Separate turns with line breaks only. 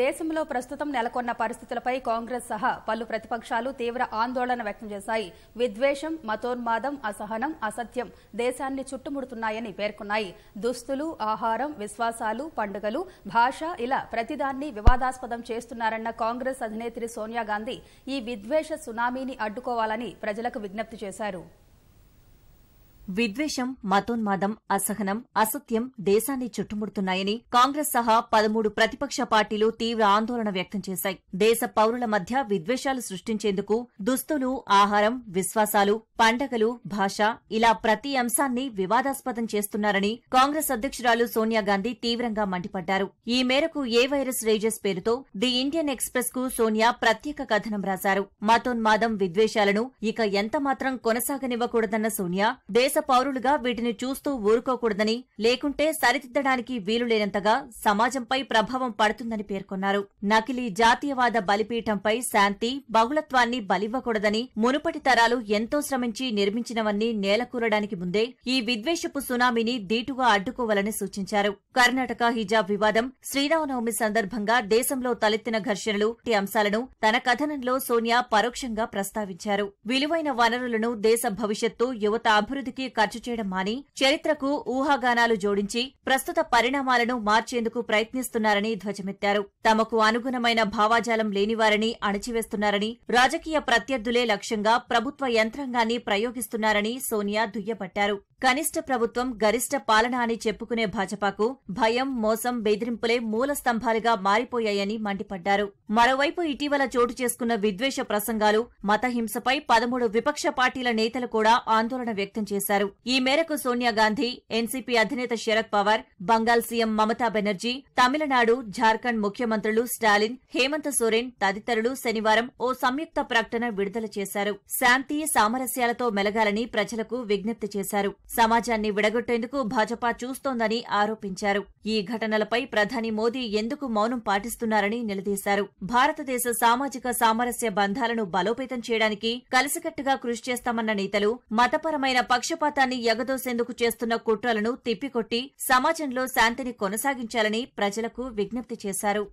దేశంలో ప్రస్తుతం నెలకొన్న పరిస్థితులపై కాంగ్రెస్ సహా పలు ప్రతిపక్షాలు తీవ్ర ఆందోళన వ్యక్తం చేశాయి విద్వేషం మతోన్మాదం అసహనం అసత్యం దేశాన్ని చుట్టుముడుతున్నాయని పేర్కొన్నాయి దుస్తులు ఆహారం విశ్వాసాలు పండుగలు భాష ఇలా ప్రతిదాన్ని వివాదాస్పదం చేస్తున్నారన్న కాంగ్రెస్ అధినేత్రి సోనియా గాంధీ ఈ విద్వేష సునామీని అడ్డుకోవాలని ప్రజలకు విజ్ఞప్తి చేశారు
విద్వేషం మతోన్మాదం అసహనం అసత్యం దేశాన్ని చుట్టుముడుతున్నాయని కాంగ్రెస్ సహా పదమూడు ప్రతిపక్ష పార్టీలు తీవ్ర ఆందోళన వ్యక్తం చేశాయి దేశ పౌరుల మధ్య విద్వేషాలు సృష్టించేందుకు దుస్తులు ఆహారం విశ్వాసాలు పండగలు భాష ఇలా ప్రతి అంశాన్ని వివాదాస్పదం చేస్తున్నారని కాంగ్రెస్ అధ్యక్షురాలు సోనియా గాంధీ తీవ్రంగా మండిపడ్డారు ఈ మేరకు ఏ వైరస్ రేజెస్ పేరుతో ది ఇండియన్ ఎక్స్ప్రెస్ కు సోనియా ప్రత్యేక కథనం రాశారు మతోన్మాదం విద్వేషాలను ఇక ఎంతమాత్రం కొనసాగనివ్వకూడదన్న సోనియా దేశ దేశ పౌరులుగా వీటిని చూస్తూ ఊరుకోకూడదని లేకుంటే సరిదిద్దడానికి వీలులేనంతగా సమాజంపై ప్రభావం పడుతుందని పేర్కొన్నారు నకిలీ జాతీయవాద బలిపీఠంపై శాంతి బహుళత్వాన్ని బలివ్వకూడదని మునుపటి తరాలు ఎంతో శ్రమించి నిర్మించినవన్నీ నేలకూరడానికి ముందే ఈ విద్వేషపు సునామీని దీటుగా అడ్డుకోవాలని సూచించారు కర్ణాటక హిజాబ్ వివాదం శ్రీరామనవమి సందర్భంగా దేశంలో తలెత్తిన ఘర్షణలు అంశాలను తన కథనంలో సోనియా పరోక్షంగా ప్రస్తావించారు విలువైన వనరులను దేశ భవిష్యత్తు యువత అభివృద్ధికి ఖర్చు చేయడం మాని చరిత్రకు ఊహాగానాలు జోడించి ప్రస్తుత పరిణామాలను మార్చేందుకు ప్రయత్నిస్తున్నారని ధ్వజమెత్తారు తమకు అనుగుణమైన భావాజాలం లేనివారని అణచివేస్తున్నారని రాజకీయ ప్రత్యర్థులే లక్ష్యంగా ప్రభుత్వ యంత్రాంగాన్ని ప్రయోగిస్తున్నారని సోనియా దుయ్యబట్టారు కనిష్ట ప్రభుత్వం గరిష్ట పాలన అని చెప్పుకునే భాజపాకు భయం మోసం బెదిరింపులే మూల స్తంభాలుగా మారిపోయాయని మండిపడ్డారు మరోవైపు ఇటీవల చోటు చేసుకున్న విద్వేష ప్రసంగాలు మతహింసపై పదమూడు విపక్ష పార్టీల నేతలు కూడా ఆందోళన వ్యక్తం చేశారు ఈ మేరకు సోనియా గాంధీ ఎన్సీపీ అధినేత శరద్ పవార్ బంగాల్ సీఎం మమతా బెనర్జీ తమిళనాడు జార్ఖండ్ ముఖ్యమంత్రులు స్టాలిన్ హేమంత్ సోరెన్ తదితరులు శనివారం ఓ సంయుక్త ప్రకటన విడుదల చేశారు శాంతి సామరస్యాలతో మెలగాలని ప్రజలకు విజ్ఞప్తి చేశారు సమాజాన్ని విడగొట్టేందుకు భాజపా చూస్తోందని ఆరోపించారు ఈ ఘటనలపై ప్రధాని మోదీ ఎందుకు మౌనం పాటిస్తున్నారని నిలదీశారు భారతదేశ సామాజిక సామరస్య బంధాలను బలోపేతం చేయడానికి కలిసికట్టుగా కృషి చేస్తామన్న నేతలు మతపరమైన పక్షపాతాన్ని ఎగదోసేందుకు చేస్తున్న కుట్రలను తిప్పికొట్టి సమాజంలో శాంతిని కొనసాగించాలని ప్రజలకు విజ్ఞప్తి చేశారు